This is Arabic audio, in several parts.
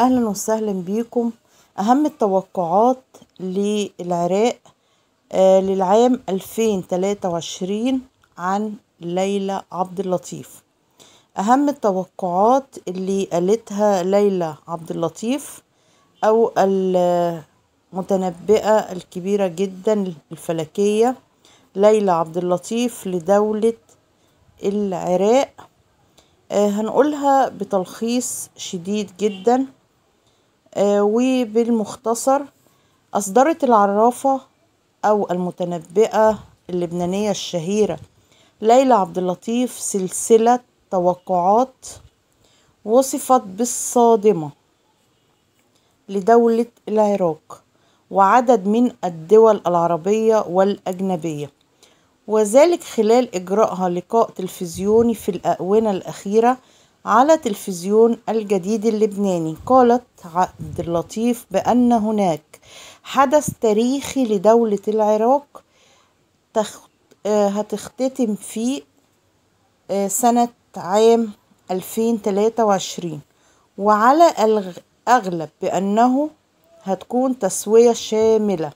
اهلا وسهلا بيكم اهم التوقعات للعراق آه، للعام 2023 عن ليلى عبد اللطيف اهم التوقعات اللي قالتها ليلى عبد اللطيف او المتنبئه الكبيره جدا الفلكيه ليلى عبد اللطيف لدوله العراق آه، هنقولها بتلخيص شديد جدا آه، وبالمختصر أصدرت العرافة أو المتنبئة اللبنانية الشهيرة ليلى عبد اللطيف سلسلة توقعات وصفت بالصادمة لدولة العراق وعدد من الدول العربية والأجنبية وذلك خلال إجراءها لقاء تلفزيوني في الآونة الأخيرة على تلفزيون الجديد اللبناني قالت عبد اللطيف بأن هناك حدث تاريخي لدولة العراق آه، هتختتم فيه آه، سنة عام 2023 وعلى الأغلب بأنه هتكون تسوية شاملة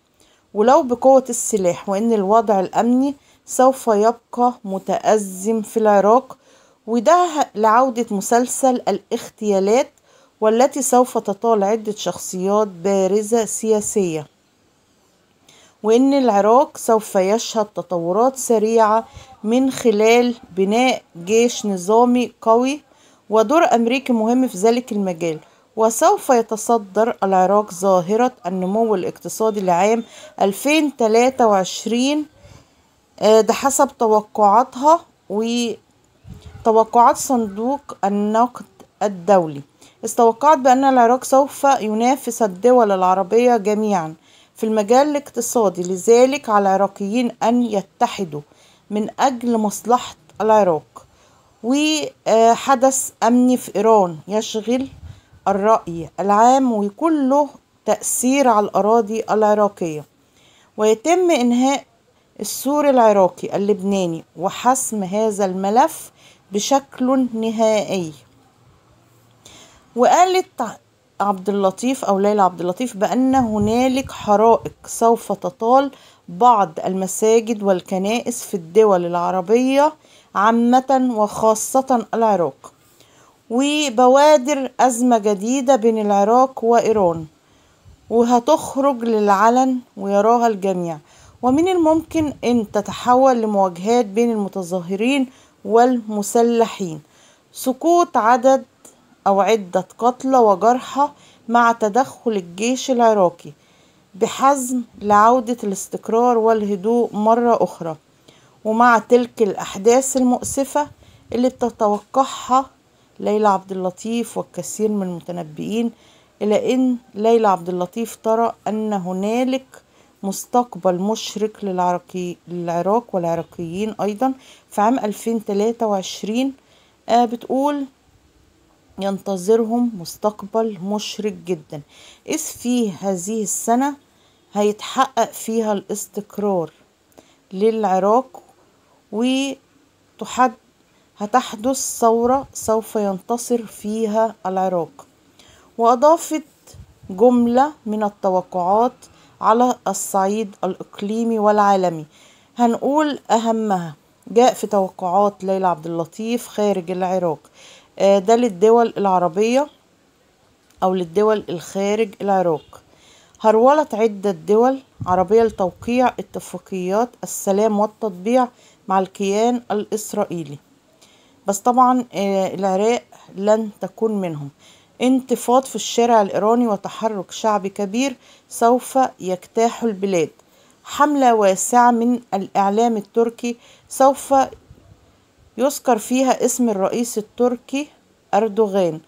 ولو بقوة السلاح وإن الوضع الأمني سوف يبقى متأزم في العراق وده لعودة مسلسل الاغتيالات والتي سوف تطال عدة شخصيات بارزة سياسية وإن العراق سوف يشهد تطورات سريعة من خلال بناء جيش نظامي قوي ودور أمريكي مهم في ذلك المجال وسوف يتصدر العراق ظاهرة النمو الاقتصادي لعام 2023 آه، ده حسب توقعاتها و توقعات صندوق النقد الدولي استوقعت بأن العراق سوف ينافس الدول العربية جميعا في المجال الاقتصادي لذلك على العراقيين أن يتحدوا من أجل مصلحة العراق وحدث أمني في إيران يشغل الرأي العام ويكون له تأثير على الأراضي العراقية ويتم إنهاء السور العراقي اللبناني وحسم هذا الملف بشكل نهائي وقالت عبد اللطيف أو ليلى عبد اللطيف بأن هنالك حرائق سوف تطال بعض المساجد والكنائس في الدول العربية عامة وخاصة العراق وبوادر أزمة جديدة بين العراق وإيران وهتخرج للعلن ويراها الجميع ومن الممكن أن تتحول لمواجهات بين المتظاهرين والمسلحين سقوط عدد أو عدة قتلى وجرحى مع تدخل الجيش العراقي بحزم لعودة الاستقرار والهدوء مرة أخرى ومع تلك الأحداث المؤسفة اللي بتتوقعها ليلى عبد اللطيف والكثير من المتنبئين إلى أن ليلى عبد اللطيف ترى أن هنالك مستقبل مشرق للعراقي للعراق والعراقيين أيضا في عام 2023 آه، بتقول ينتظرهم مستقبل مشرق جدا إذ في هذه السنة هيتحقق فيها الاستقرار للعراق وتحد هتحدث ثورة سوف ينتصر فيها العراق وأضافت جملة من التوقعات على الصعيد الإقليمي والعالمي هنقول أهمها جاء في توقعات ليلى عبد اللطيف خارج العراق آه، ده للدول العربية أو للدول الخارج العراق هرولت عدة دول عربية لتوقيع اتفاقيات السلام والتطبيع مع الكيان الإسرائيلي بس طبعا آه، العراق لن تكون منهم انتفاض في الشارع الإيراني وتحرك شعبي كبير سوف يجتاح البلاد حملة واسعة من الإعلام التركي سوف يذكر فيها اسم الرئيس التركي أردوغان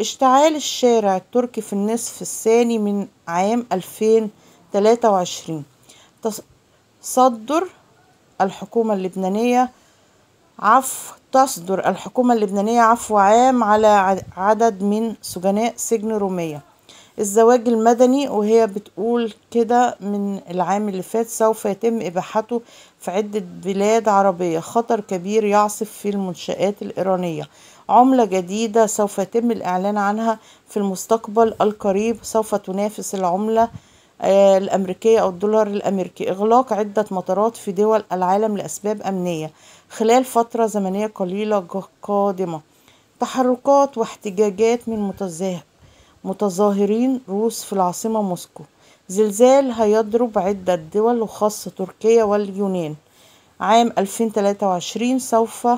اشتعال الشارع التركي في النصف الثاني من عام 2023 تصدر الحكومة اللبنانية عفو تصدر الحكومة اللبنانية عفو عام على عدد من سجناء سجن رومية الزواج المدني وهي بتقول كده من العام اللي فات سوف يتم إباحته في عدة بلاد عربية خطر كبير يعصف في المنشآت الإيرانية عملة جديدة سوف يتم الإعلان عنها في المستقبل القريب سوف تنافس العملة آه، الأمريكية أو الدولار الأمريكي إغلاق عدة مطارات في دول العالم لأسباب أمنية خلال فترة زمنية قليلة قادمة تحركات واحتجاجات من متظاهرين روس في العاصمة موسكو زلزال هيضرب عدة دول وخاصة تركيا واليونان عام 2023 سوف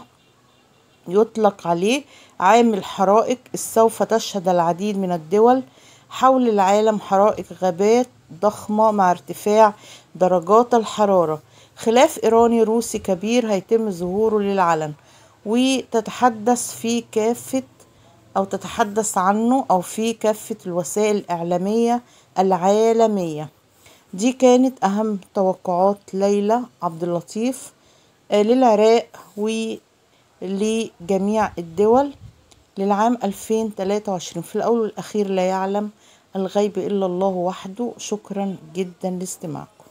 يطلق عليه عام الحرائق سوف تشهد العديد من الدول حول العالم حرائق غابات ضخمة مع ارتفاع درجات الحرارة خلاف إيراني روسي كبير هيتم ظهوره للعلن وتتحدث في كافة أو تتحدث عنه أو في كافة الوسائل الإعلامية العالمية دي كانت أهم توقعات ليلى عبد اللطيف آه، للعراق ولجميع الدول للعام 2023 في الأول والأخير لا يعلم الغيب إلا الله وحده شكرا جدا لاستماعكم